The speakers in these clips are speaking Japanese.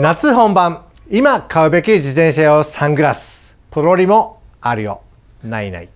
夏本番今買うべき自転車用サングラスポロリもあるよないない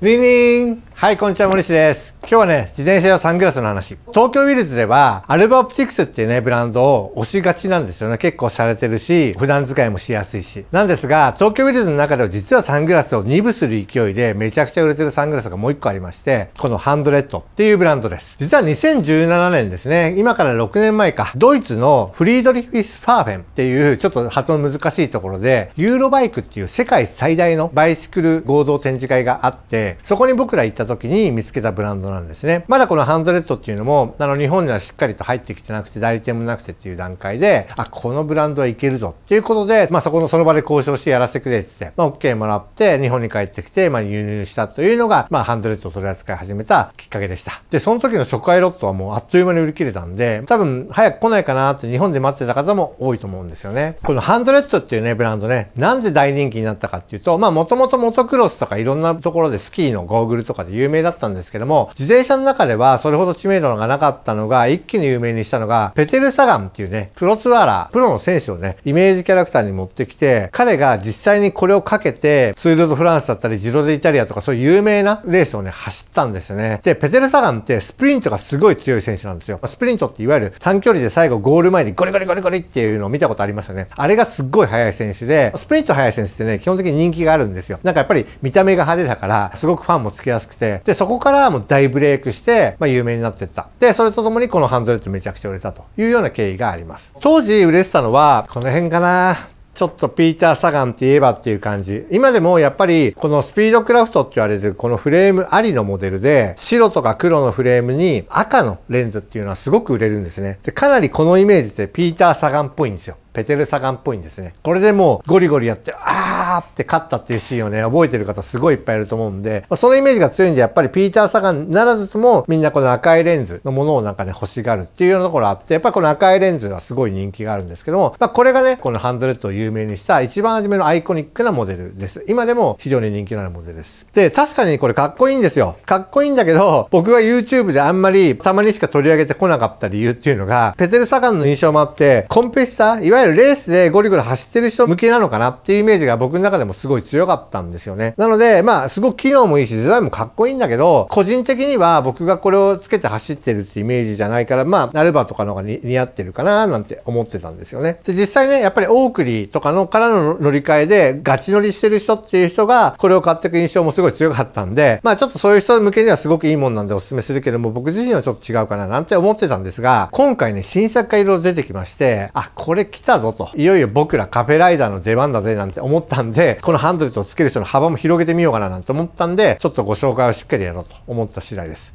リンリンはい、こんにちは、森市です。今日はね、自転車やサングラスの話。東京ウィルズでは、アルバオプティクスっていうね、ブランドを押しがちなんですよね。結構されてるし、普段使いもしやすいし。なんですが、東京ウィルズの中では実はサングラスを2部する勢いで、めちゃくちゃ売れてるサングラスがもう1個ありまして、このハンドレッドっていうブランドです。実は2017年ですね、今から6年前か、ドイツのフリードリフィス・ファーフェンっていう、ちょっと発音難しいところで、ユーロバイクっていう世界最大のバイシクル合同展示会があって、そこに僕ら行った時に見つけたブランドなんですね。まだこのハンドレッドっていうのも、あの日本にはしっかりと入ってきてなくて、代理店もなくてっていう段階で、あ、このブランドはいけるぞっていうことで、まあそこのその場で交渉してやらせてくれって言って、まあ OK もらって日本に帰ってきて、まあ輸入したというのが、まあハンドレッドを取り扱い始めたきっかけでした。で、その時の初回ロットはもうあっという間に売り切れたんで、多分早く来ないかなって日本で待ってた方も多いと思うんですよね。このハンドレッドっていうね、ブランドね、なんで大人気になったかっていうと、まあもともとモトクロスとかいろんなところでスキーのゴーグルとかで有名だったんですけども、自転車の中ではそれほど知名度がなかったのが、一気に有名にしたのが、ペテル・サガンっていうね、プロツアーラー、プロの選手をね、イメージキャラクターに持ってきて、彼が実際にこれをかけて、ツール・ド・フランスだったり、ジロ・デ・イタリアとか、そういう有名なレースをね、走ったんですよね。で、ペテル・サガンってスプリントがすごい強い選手なんですよ。スプリントっていわゆる短距離で最後ゴール前にゴリゴリゴリゴリっていうのを見たことありますよね。あれがすっごい速い選手で、スプリント速い選手ってね、基本的に人気があるんですよ。なんかやっぱり見た目が派手だから、すごくファンもつけやすくて、で、そこからもう大ブレイクして、まあ、有名になってった。で、それとともにこのハンドレッドめちゃくちゃ売れたというような経緯があります。当時売れてたのは、この辺かな。ちょっとピーター・サガンって言えばっていう感じ。今でもやっぱりこのスピードクラフトって言われてるこのフレームありのモデルで白とか黒のフレームに赤のレンズっていうのはすごく売れるんですね。で、かなりこのイメージってピーター・サガンっぽいんですよ。ペテルサガンっぽいんですね。これでもうゴリゴリやって、あーって勝ったっていうシーンをね、覚えてる方すごいいっぱいいると思うんで、まあ、そのイメージが強いんで、やっぱりピーター・サガンならずとも、みんなこの赤いレンズのものをなんかね、欲しがるっていうようなところあって、やっぱりこの赤いレンズはすごい人気があるんですけども、まあ、これがね、このハンドレッドを有名にした一番初めのアイコニックなモデルです。今でも非常に人気のあるモデルです。で、確かにこれかっこいいんですよ。かっこいいんだけど、僕が YouTube であんまりたまにしか取り上げてこなかった理由っていうのが、ペテル・サガンの印象もあって、コンペッサー、いわゆるわゆるレースでゴリゴリ走ってる人向けなのかなっていうイメージが僕の中でもすごい強かったんですよね。なので、まあ、すごく機能もいいし、デザインもかっこいいんだけど、個人的には僕がこれをつけて走ってるってイメージじゃないから、まあ、ナルバとかの方が似合ってるかななんて思ってたんですよね。で、実際ね、やっぱりオークリーとかのからの乗り換えでガチ乗りしてる人っていう人が、これを買っていく印象もすごい強かったんで、まあ、ちょっとそういう人向けにはすごくいいもんなんでお勧めするけども、僕自身はちょっと違うかななんて思ってたんですが、今回ね、新作が色々出てきまして、あ、これ来たたぞと。いよいよ僕らカフェライダーの出番だぜなんて思ったんで、このハンドルとつける人の幅も広げてみようかななんて思ったんで、ちょっとご紹介をしっかりやろうと思った次第です。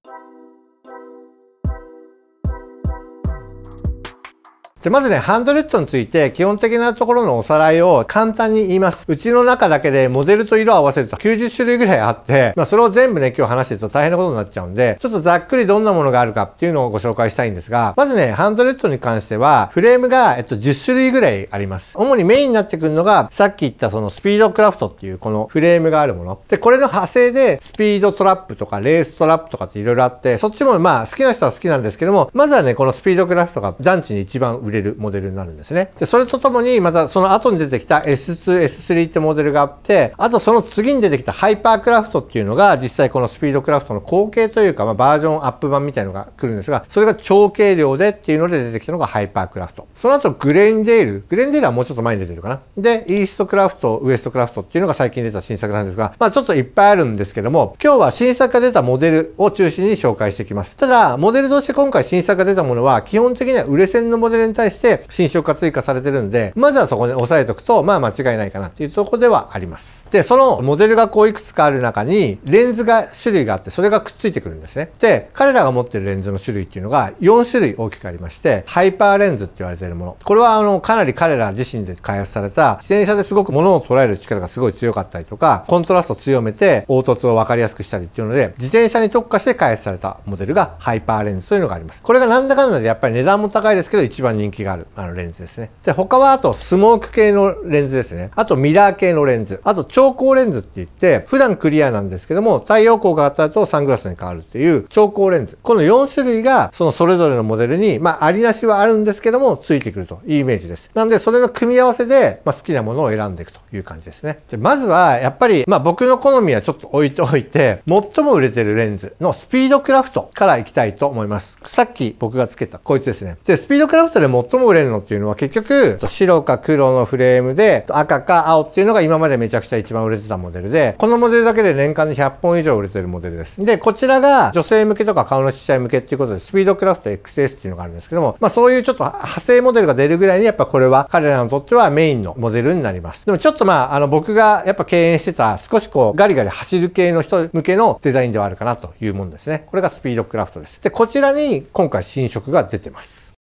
で、まずね、ハンドレッドについて基本的なところのおさらいを簡単に言います。うちの中だけでモデルと色を合わせると90種類ぐらいあって、まあそれを全部ね、今日話してると大変なことになっちゃうんで、ちょっとざっくりどんなものがあるかっていうのをご紹介したいんですが、まずね、ハンドレッドに関しては、フレームが、えっと、10種類ぐらいあります。主にメインになってくるのが、さっき言ったそのスピードクラフトっていうこのフレームがあるもの。で、これの派生で、スピードトラップとかレーストラップとかって色々あって、そっちもまあ好きな人は好きなんですけども、まずはね、このスピードクラフトが団地に一番売れれるモデルになるんですね。で、それとともに、またその後に出てきた S2、S3 ってモデルがあって、あとその次に出てきたハイパークラフトっていうのが、実際このスピードクラフトの後継というか、まあ、バージョンアップ版みたいのが来るんですが、それが超軽量でっていうので出てきたのがハイパークラフト。その後、グレンデール。グレンデールはもうちょっと前に出てるかな。で、イーストクラフト、ウエストクラフトっていうのが最近出た新作なんですが、まあちょっといっぱいあるんですけども、今日は新作が出たモデルを中心に紹介していきます。ただ、モデルとして今回新作が出たものは、基本的には売れ線のモデルに対対して新色が追加されてるんで、まずはそこで押さえおくと、まあ間違いないかなっていうとこではあります。で、そのモデルがこういくつかある中に、レンズが種類があって、それがくっついてくるんですね。で、彼らが持ってるレンズの種類っていうのが4種類大きくありまして、ハイパーレンズって言われてるもの。これはあの、かなり彼ら自身で開発された、自転車ですごく物を捉える力がすごい強かったりとか、コントラスト強めて凹凸を分かりやすくしたりっていうので、自転車に特化して開発されたモデルがハイパーレンズというのがあります。これがなんだかんだでやっぱり値段も高いですけど、一番人人気があるあのレンズですね。で、他はあとスモーク系のレンズですね。あとミラー系のレンズ。あと超光レンズって言って、普段クリアなんですけども、太陽光が当たるとサングラスに変わるっていう超光レンズ。この4種類がそのそれぞれのモデルに、まあありなしはあるんですけども、ついてくるというイメージです。なんでそれの組み合わせで、まあ、好きなものを選んでいくという感じですね。で、まずはやっぱり、まあ僕の好みはちょっと置いておいて、最も売れてるレンズのスピードクラフトからいきたいと思います。さっき僕がつけたこいつですね。で、スピードクラフトで最も売れるのっていうのは結局、白か黒のフレームで、赤か青っていうのが今までめちゃくちゃ一番売れてたモデルで、このモデルだけで年間で100本以上売れてるモデルです。で、こちらが女性向けとか顔のちっちゃい向けっていうことで、スピードクラフト XS っていうのがあるんですけども、まあそういうちょっと派生モデルが出るぐらいにやっぱこれは彼らにとってはメインのモデルになります。でもちょっとまあ、あの僕がやっぱ敬遠してた少しこうガリガリ走る系の人向けのデザインではあるかなというものですね。これがスピードクラフトです。で、こちらに今回新色が出てます。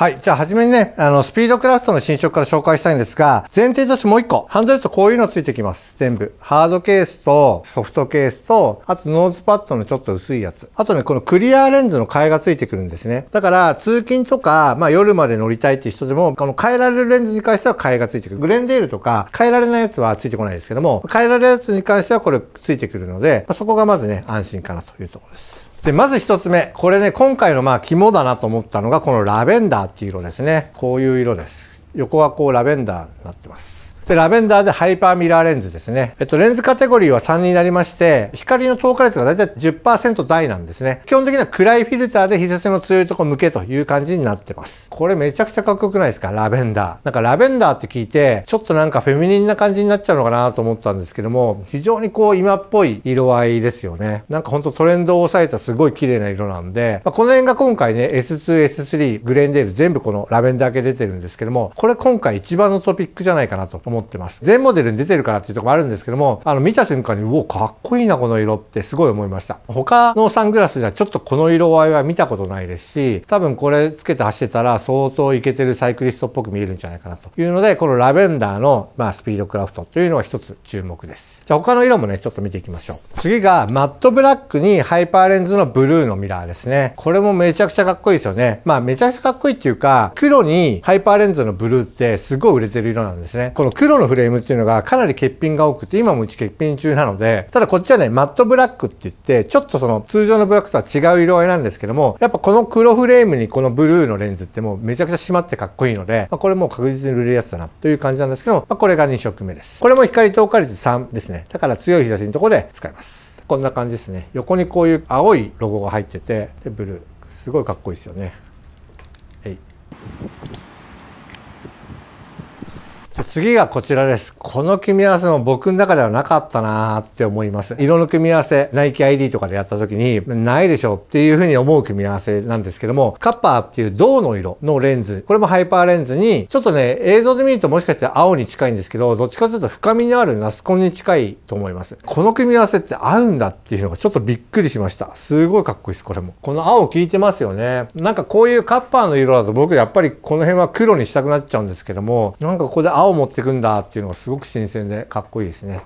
はい。じゃあ、はじめにね、あの、スピードクラフトの新色から紹介したいんですが、前提としてもう一個。ハンドルとこういうのついてきます。全部。ハードケースと、ソフトケースと、あとノーズパッドのちょっと薄いやつ。あとね、このクリアレンズの替えがついてくるんですね。だから、通勤とか、まあ、夜まで乗りたいっていう人でも、この変えられるレンズに関しては替えがついてくる。グレンデールとか、変えられないやつはついてこないですけども、変えられるやつに関してはこれついてくるので、まあ、そこがまずね、安心かなというところです。で、まず一つ目。これね、今回のまあ肝だなと思ったのが、このラベンダーっていう色ですね。こういう色です。横はこうラベンダーになってます。で、ラベンダーでハイパーミラーレンズですね。えっと、レンズカテゴリーは3になりまして、光の透過率がだいたい10%台なんですね。基本的には暗いフィルターで日差しの強いとこ向けという感じになってます。これめちゃくちゃかっこよくないですかラベンダー。なんかラベンダーって聞いて、ちょっとなんかフェミニンな感じになっちゃうのかなと思ったんですけども、非常にこう今っぽい色合いですよね。なんかほんとトレンドを抑えたすごい綺麗な色なんで、まあ、この辺が今回ね、S2、S3、グレンデール全部このラベンダー系出てるんですけども、これ今回一番のトピックじゃないかなと思思ってます。全モデルに出てるからっていうとこもあるんですけども、あの見た瞬間に、うお、かっこいいな、この色ってすごい思いました。他のサングラスではちょっとこの色合いは見たことないですし、多分これつけて走ってたら相当イケてるサイクリストっぽく見えるんじゃないかなというので、このラベンダーの、まあ、スピードクラフトというのは一つ注目です。じゃあ他の色もね、ちょっと見ていきましょう。次がマットブラックにハイパーレンズのブルーのミラーですね。これもめちゃくちゃかっこいいですよね。まあめちゃくちゃかっこいいっていうか、黒にハイパーレンズのブルーってすごい売れてる色なんですね。この黒黒のフレームっていうのがかなり欠品が多くて、今もうち欠品中なので、ただこっちはね、マットブラックって言って、ちょっとその通常のブラックとは違う色合いなんですけども、やっぱこの黒フレームにこのブルーのレンズってもうめちゃくちゃ締まってかっこいいので、まあ、これもう確実に売れるやつだなという感じなんですけども、まあ、これが2色目です。これも光透過率3ですね。だから強い日差しのところで使います。こんな感じですね。横にこういう青いロゴが入ってて、で、ブルー。すごいかっこいいですよね。はい。次がこちらです。この組み合わせも僕の中ではなかったなーって思います。色の組み合わせ、ナイキ ID とかでやった時に、ないでしょっていうふうに思う組み合わせなんですけども、カッパーっていう銅の色のレンズ、これもハイパーレンズに、ちょっとね、映像で見るともしかして青に近いんですけど、どっちかというと深みのあるナスコンに近いと思います。この組み合わせって合うんだっていうのがちょっとびっくりしました。すごいかっこいいです、これも。この青効いてますよね。なんかこういうカッパーの色だと僕やっぱりこの辺は黒にしたくなっちゃうんですけども、なんかここで青も持ってくんだっていうのがすごく新鮮でかっこいいですね。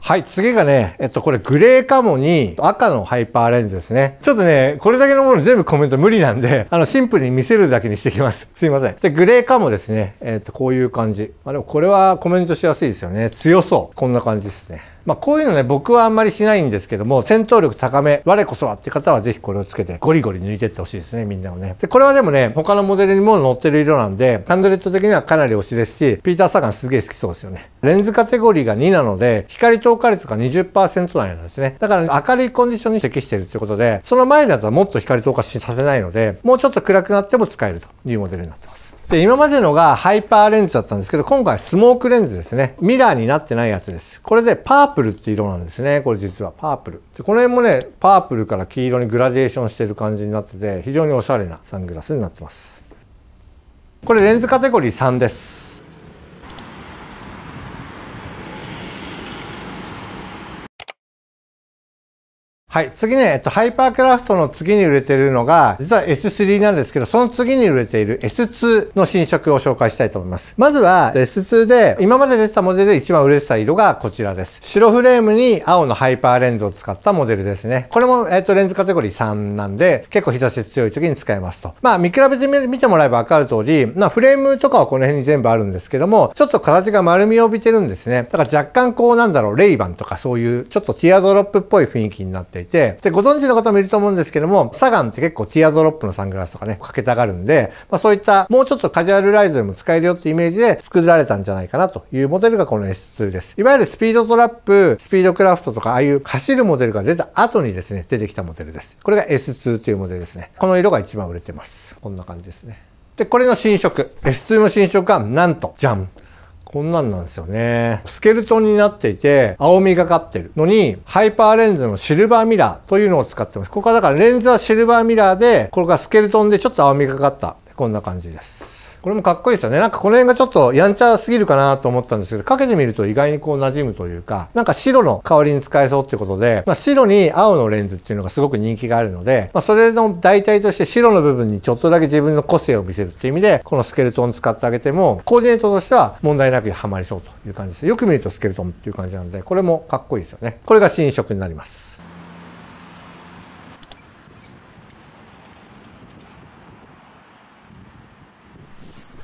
はい、次がね、えっと、これグレーカモに赤のハイパーレンズですね。ちょっとね、これだけのもの全部コメント無理なんで、あの、シンプルに見せるだけにしてきます。すいません。で、グレーカモですね。えっと、こういう感じ。まあでもこれはコメントしやすいですよね。強そう。こんな感じですね。まあ、こういうのね、僕はあんまりしないんですけども、戦闘力高め、我こそはって方はぜひこれをつけて、ゴリゴリ抜いてってほしいですね、みんなをね。で、これはでもね、他のモデルにも載ってる色なんで、ハンドレット的にはかなり推しですし、ピーター・サガンすげえ好きそうですよね。レンズカテゴリーが2なので、光透過率が20%台なんですね。だから明るいコンディションに適してるってことで、その前のやつはもっと光透過しさせないので、もうちょっと暗くなっても使えるというモデルになってます。で、今までのがハイパーレンズだったんですけど、今回スモークレンズですね。ミラーになってないやつです。これでパープルって色なんですね。これ実はパープル。で、この辺もね、パープルから黄色にグラデーションしてる感じになってて、非常におしゃれなサングラスになってます。これレンズカテゴリー3です。はい。次ね、えっと、ハイパークラフトの次に売れてるのが、実は S3 なんですけど、その次に売れている S2 の新色を紹介したいと思います。まずは S2 で、今まで出てたモデルで一番売れてた色がこちらです。白フレームに青のハイパーレンズを使ったモデルですね。これも、えっと、レンズカテゴリー3なんで、結構日差し強い時に使えますと。まあ、見比べてみてもらえばわかる通り、まあ、フレームとかはこの辺に全部あるんですけども、ちょっと形が丸みを帯びてるんですね。だから若干こうなんだろう、レイバンとかそういう、ちょっとティアドロップっぽい雰囲気になっていて、て、で、ご存知の方もいると思うんですけども、サガンって結構ティアドロップのサングラスとかね、かけたがるんで、まあそういったもうちょっとカジュアルライズでも使えるよってイメージで作られたんじゃないかなというモデルがこの S2 です。いわゆるスピードトラップ、スピードクラフトとかああいう走るモデルが出た後にですね、出てきたモデルです。これが S2 というモデルですね。この色が一番売れてます。こんな感じですね。で、これの新色。S2 の新色がなんと、じゃんこんなんなんですよね。スケルトンになっていて、青みがかってるのに、ハイパーレンズのシルバーミラーというのを使ってます。ここはだからレンズはシルバーミラーで、これがスケルトンでちょっと青みがかった。こんな感じです。これもかっこいいですよね。なんかこの辺がちょっとやんちゃすぎるかなと思ったんですけど、かけてみると意外にこう馴染むというか、なんか白の代わりに使えそうってことで、まあ、白に青のレンズっていうのがすごく人気があるので、まあ、それの代替として白の部分にちょっとだけ自分の個性を見せるっていう意味で、このスケルトン使ってあげても、コーディネートとしては問題なくハマりそうという感じです。よく見るとスケルトンっていう感じなので、これもかっこいいですよね。これが新色になります。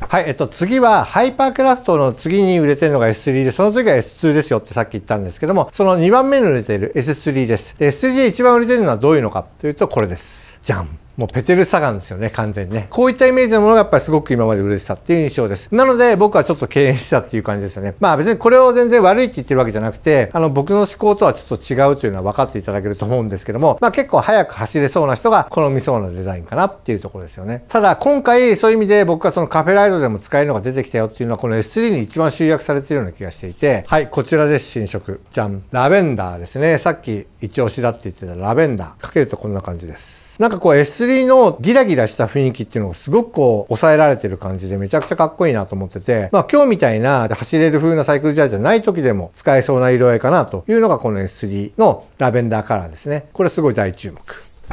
はい、えっと、次は、ハイパークラフトの次に売れてるのが S3 で、その次は S2 ですよってさっき言ったんですけども、その2番目に売れている S3 です。で、S3 で一番売れてるのはどういうのかというと、これです。じゃん。もうペテルサガンですよね、完全にね。こういったイメージのものがやっぱりすごく今まで嬉しさっていう印象です。なので僕はちょっと敬遠したっていう感じですよね。まあ別にこれを全然悪いって言ってるわけじゃなくて、あの僕の思考とはちょっと違うというのは分かっていただけると思うんですけども、まあ結構早く走れそうな人が好みそうなデザインかなっていうところですよね。ただ今回そういう意味で僕はそのカフェライドでも使えるのが出てきたよっていうのはこの S3 に一番集約されているような気がしていて、はい、こちらです、新色。じゃん。ラベンダーですね。さっき一押しだって言ってたラベンダー。かけるとこんな感じです。。なんかこう S3 のギラギラした雰囲気っていうのをすごくこう抑えられてる感じでめちゃくちゃかっこいいなと思ってて、まあ今日みたいな走れる風なサイクルジャーじゃない時でも使えそうな色合いかなというのがこの S3 のラベンダーカラーですね。これすごい大注目。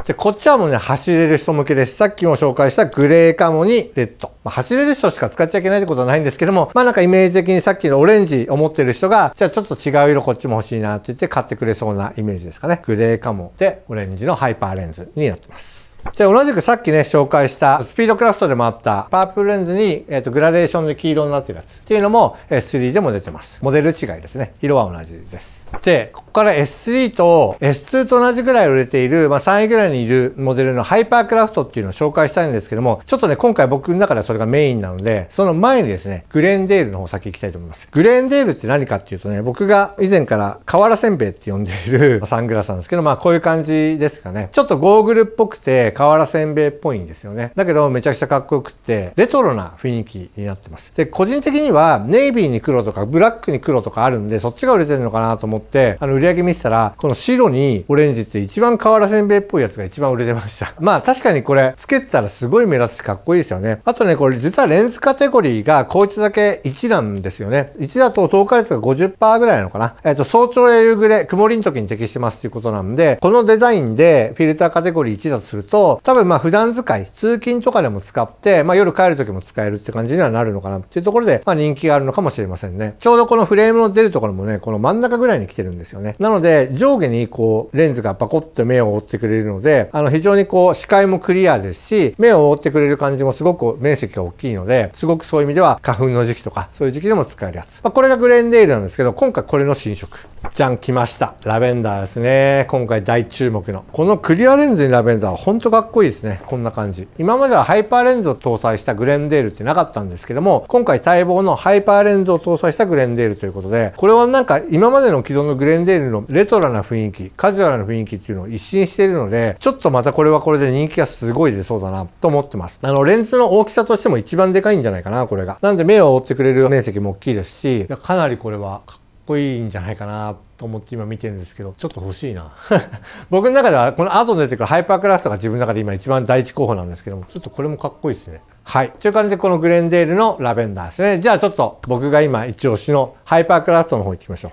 で、こっちはもうね、走れる人向けです。さっきも紹介したグレーカモにレッド。まあ、走れる人しか使っちゃいけないってことはないんですけども、まあなんかイメージ的にさっきのオレンジを持ってる人が、じゃあちょっと違う色こっちも欲しいなって言って買ってくれそうなイメージですかね。グレーカモでオレンジのハイパーレンズになってます。じゃあ同じくさっきね、紹介したスピードクラフトでもあったパープルレンズに、えーと、とグラデーションで黄色になってるやつっていうのも、えー、3でも出てます。モデル違いですね。色は同じです。で、ここから S3 と S2 と同じぐらい売れている、まあ、3位ぐらいにいるモデルのハイパークラフトっていうのを紹介したいんですけども、ちょっとね、今回僕の中ではそれがメインなので、その前にですね、グレンデールの方先行きたいと思います。グレンデールって何かっていうとね、僕が以前から瓦せんべいって呼んでいる サングラスなんですけど、まあこういう感じですかね。ちょっとゴーグルっぽくて瓦せんべいっぽいんですよね。だけどめちゃくちゃかっこよくて、レトロな雰囲気になってます。で、個人的にはネイビーに黒とかブラックに黒とかあるんで、そっちが売れてるのかなと思ってってあの売り上げ見てたらこの白にオレンジって一番瓦せんべいっぽいやつが一番売れてました まあ確かにこれつけたらすごい目立つしかっこいいですよねあとねこれ実はレンズカテゴリーがこいつだけ1なんですよね1だと透過率が50%ぐらいなのかなえっ、ー、と早朝や夕暮れ曇りの時に適してますっていうことなんでこのデザインでフィルターカテゴリー1だとすると多分まあ普段使い通勤とかでも使って、まあ、夜帰る時も使えるって感じにはなるのかなっていうところで、まあ、人気があるのかもしれませんねちょうどこのフレームの出るところもねこの真ん中ぐらいに来てるんですよね。なので、上下にこう、レンズがパコッと目を覆ってくれるので、あの、非常にこう、視界もクリアですし、目を覆ってくれる感じもすごく面積が大きいので、すごくそういう意味では、花粉の時期とか、そういう時期でも使えるやつ。まあ、これがグレンデールなんですけど、今回これの新色。じゃん、来ました。ラベンダーですね。今回大注目の。このクリアレンズにラベンダー、ほんとかっこいいですね。こんな感じ。今まではハイパーレンズを搭載したグレンデールってなかったんですけども、今回待望のハイパーレンズを搭載したグレンデールということで、これはなんか今までの既存存のグレンデールのレトロな雰囲気カジュアルな雰囲気っていうのを一新しているのでちょっとまたこれはこれで人気がすごい出そうだなと思ってますあのレンズの大きさとしても一番でかいんじゃないかなこれがなんで目を覆ってくれる面積も大きいですしかなりこれはかっこいいんじゃないかなと思って今見てるんですけど、ちょっと欲しいな。僕の中ではこの後出てくるハイパークラスとか自分の中で今一番第一候補なんですけども、ちょっとこれもかっこいいですね。はい。という感じでこのグレンデールのラベンダーですね。じゃあちょっと僕が今一押しのハイパークラストの方行きましょう。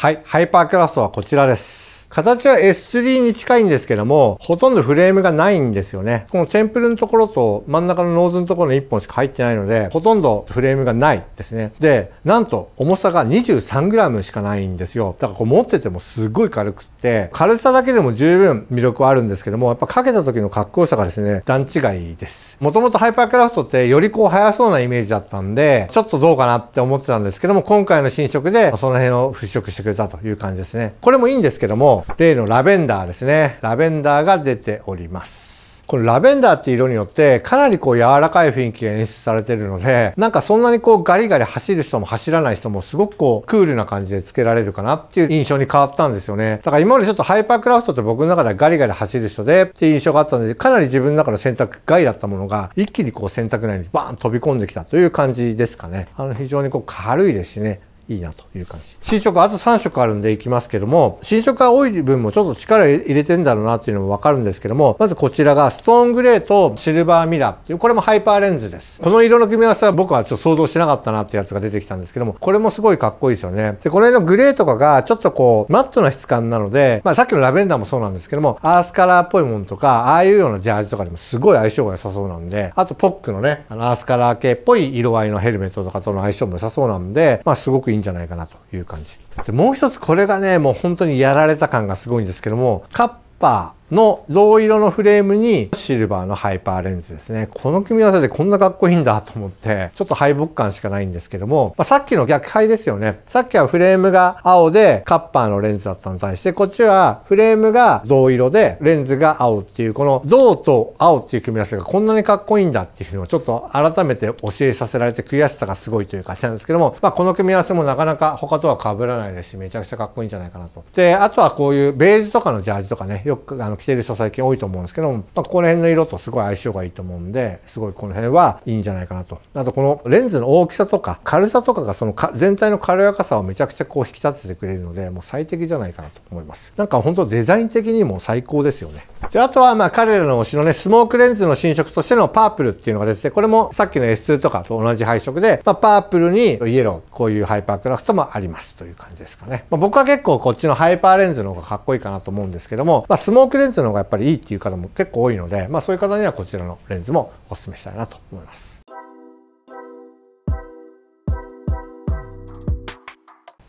はい、ハイパークラストはこちらです。形は S3 に近いんですけども、ほとんどフレームがないんですよね。このテンプルのところと真ん中のノーズのところの1本しか入ってないので、ほとんどフレームがないですね。で、なんと重さが 23g しかないんですよ。だからこう持っててもすごい軽くって、軽さだけでも十分魅力はあるんですけども、やっぱかけた時のかっこよさがですね、段違いです。もともとハイパークラフトってよりこう速そうなイメージだったんで、ちょっとどうかなって思ってたんですけども、今回の新色でその辺を払拭してくれたという感じですね。これもいいんですけども、例のラベンダーですね。ラベンダーが出ております。このラベンダーって色によってかなりこう柔らかい雰囲気が演出されてるのでなんかそんなにこうガリガリ走る人も走らない人もすごくこうクールな感じでつけられるかなっていう印象に変わったんですよねだから今までちょっとハイパークラフトって僕の中ではガリガリ走る人でっていう印象があったのでかなり自分の中の選択外だったものが一気にこう選択内にバーン飛び込んできたという感じですかねあの非常にこう軽いですしねいいなという感じ。新色、あと3色あるんでいきますけども、新色が多い分もちょっと力入れてんだろうなっていうのもわかるんですけども、まずこちらがストーングレーとシルバーミラーっていう、これもハイパーレンズです。この色の組み合わせは僕はちょっと想像してなかったなっていうやつが出てきたんですけども、これもすごいかっこいいですよね。で、この辺のグレーとかがちょっとこう、マットな質感なので、まあさっきのラベンダーもそうなんですけども、アースカラーっぽいものとか、ああいうようなジャージとかでもすごい相性が良さそうなんで、あとポックのね、あのアースカラー系っぽい色合いのヘルメットとかとの相性も良さそうなんで、まあすごくいいんじゃないかなという感じ。で、もう一つこれがね、もう本当にやられた感がすごいんですけども、カッパー、の銅色のフレームにシルバーのハイパーレンズですね。この組み合わせでこんなかっこいいんだと思って、ちょっと敗北感しかないんですけども、まあ、さっきの逆配ですよね。さっきはフレームが青でカッパーのレンズだったのに対して、こっちはフレームが銅色でレンズが青っていう、この銅と青っていう組み合わせがこんなにかっこいいんだっていうのをちょっと改めて教えさせられて悔しさがすごいという感じなんですけども、まあ、この組み合わせもなかなか他とは被らないですし、めちゃくちゃかっこいいんじゃないかなと。で、あとはこういうベージュとかのジャージとかね、よくあの着てる人最近多いと思うんですけども、まあ、この辺の色とすごい相性がいいと思うんですごいこの辺はいいんじゃないかなとあとこのレンズの大きさとか軽さとかがその全体の軽やかさをめちゃくちゃこう引き立ててくれるのでもう最適じゃないかなと思いますなんか本当デザイン的にも最高ですよねであとはまあ彼らの推しのねスモークレンズの新色としてのパープルっていうのが出ててこれもさっきの S2 とかと同じ配色で、まあ、パープルにイエローこういうハイパークラフトもありますという感じですかね、まあ、僕は結構こっちのハイパーレンズの方がかっこいいかなと思うんですけども、まあ、スモークレンズンズの方がやっぱりいいっていう方も結構多いので、まあ、そういう方にはこちらのレンズもお勧めしたいなと思います。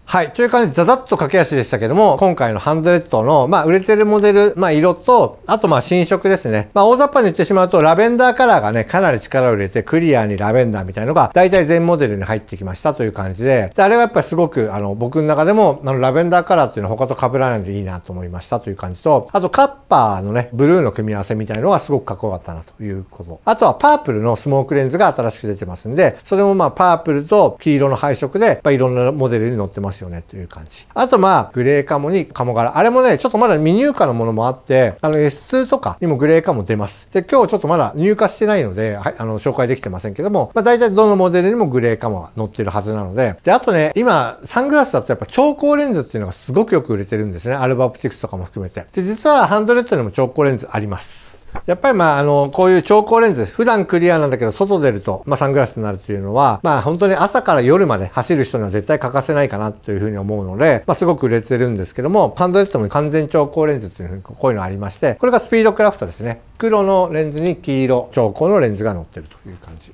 はい。という感じで、ざざっと駆け足でしたけども、今回のハンドレッドの、まあ、売れてるモデル、まあ、色と、あと、まあ、新色ですね。まあ、大雑把に言ってしまうと、ラベンダーカラーがね、かなり力を入れて、クリアにラベンダーみたいのが、大体全モデルに入ってきましたという感じで、であれはやっぱりすごく、あの、僕の中でも、あの、ラベンダーカラーっていうのは他と被らないでいいなと思いましたという感じと、あと、カッパーのね、ブルーの組み合わせみたいのがすごくかっこよかったなということ。あとは、パープルのスモークレンズが新しく出てますんで、それもまあ、パープルと黄色の配色で、まあ、いろんなモデルに載ってますですよねという感じ。あとまあ、グレーカモにカモ柄。あれもね、ちょっとまだ未入荷のものもあって、あの S2 とかにもグレーカモ出ます。で、今日ちょっとまだ入荷してないので、はい、あの、紹介できてませんけども、まあ大体どのモデルにもグレーカモが載ってるはずなので、で、あとね、今、サングラスだとやっぱ超光レンズっていうのがすごくよく売れてるんですね。アルバオプティクスとかも含めて。で、実はハンドレッドにも超光レンズあります。やっぱりまあ、あの、こういう超光レンズ、普段クリアなんだけど、外出ると、まあサングラスになるというのは、まあ本当に朝から夜まで走る人には絶対欠かせないかなというふうに思うので、まあすごく売れてるんですけども、ハンドレッドも完全超光レンズというふうに、こういうのありまして、これがスピードクラフトですね。黒のレンズに黄色、超光のレンズが乗ってるという感じ。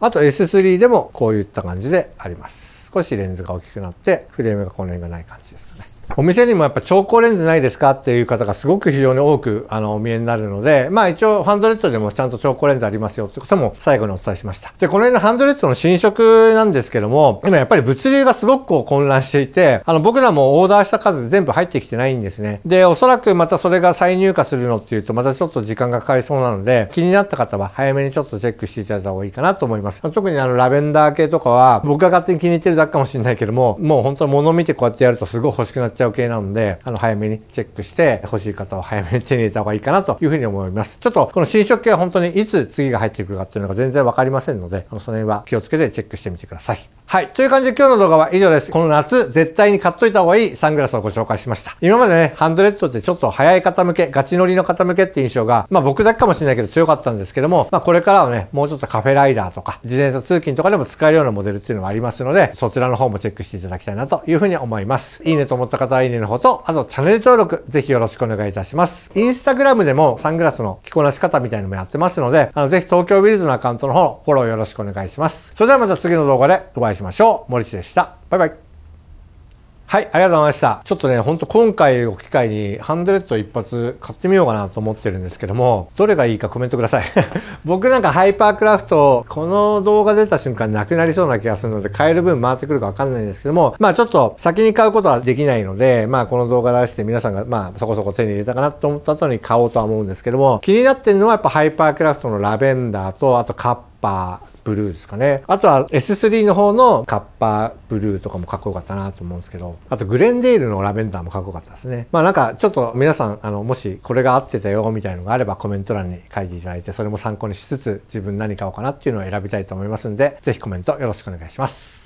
あと S3 でもこういった感じであります。少しレンズが大きくなって、フレームがこの辺がない感じです。お店にもやっぱ超光レンズないですかっていう方がすごく非常に多くあのお見えになるので、まあ一応ハンドレッドでもちゃんと超光レンズありますよってことも最後にお伝えしました。で、この辺のハンドレッドの新色なんですけども、今やっぱり物流がすごくこう混乱していて、あの僕らもオーダーした数全部入ってきてないんですね。で、おそらくまたそれが再入荷するのっていうとまたちょっと時間がかかりそうなので、気になった方は早めにちょっとチェックしていただいた方がいいかなと思います。特にあのラベンダー系とかは僕が勝手に気に入ってるだけかもしれないけども、もう本当に物見てこうやってやるとすごい欲しくなってちゃう系なんで、あの、早めにチェックして、欲しい方は早めに手に入れた方がいいかなというふうに思います。ちょっと、この新食系は本当にいつ次が入ってくるかっていうのが全然わかりませんので、その辺は気をつけてチェックしてみてください。はい。という感じで今日の動画は以上です。この夏、絶対に買っといた方がいいサングラスをご紹介しました。今までね、ハンドレッドってちょっと早い方向け、ガチ乗りの方向けって印象が、まあ僕だけかもしれないけど強かったんですけども、まあこれからはね、もうちょっとカフェライダーとか、自転車通勤とかでも使えるようなモデルっていうのもありますので、そちらの方もチェックしていただきたいなというふうに思います。いいねと思った方はいいねの方と、あとチャンネル登録、ぜひよろしくお願いいたします。インスタグラムでもサングラスの着こなし方みたいなのもやってますので、あのぜひ東京ビルズのアカウントの方、フォローよろしくお願いします。それではまた次の動画でお会いしましましょう。森地でした。バイバイ。はい、ありがとうございました。ちょっとね、ほんと今回を機会にハンドレッド一発買ってみようかなと思ってるんですけども、どれがいいかコメントください。僕なんかハイパークラフト、この動画出た瞬間なくなりそうな気がするので、買える分回ってくるかわかんないんですけども、まあちょっと先に買うことはできないので、まあこの動画出して皆さんがまあそこそこ手に入れたかなと思った後に買おうとは思うんですけども、気になってるのはやっぱハイパークラフトのラベンダーと、あとカッパブルーですかね。あとは S3 の方のカッパーブルーとかもかっこよかったなと思うんですけど、あとグレンデールのラベンダーもかっこよかったですね。まあなんかちょっと皆さん、あの、もしこれが合ってたよみたいのがあればコメント欄に書いていただいて、それも参考にしつつ自分何買おうかなっていうのを選びたいと思いますんで、是非コメントよろしくお願いします。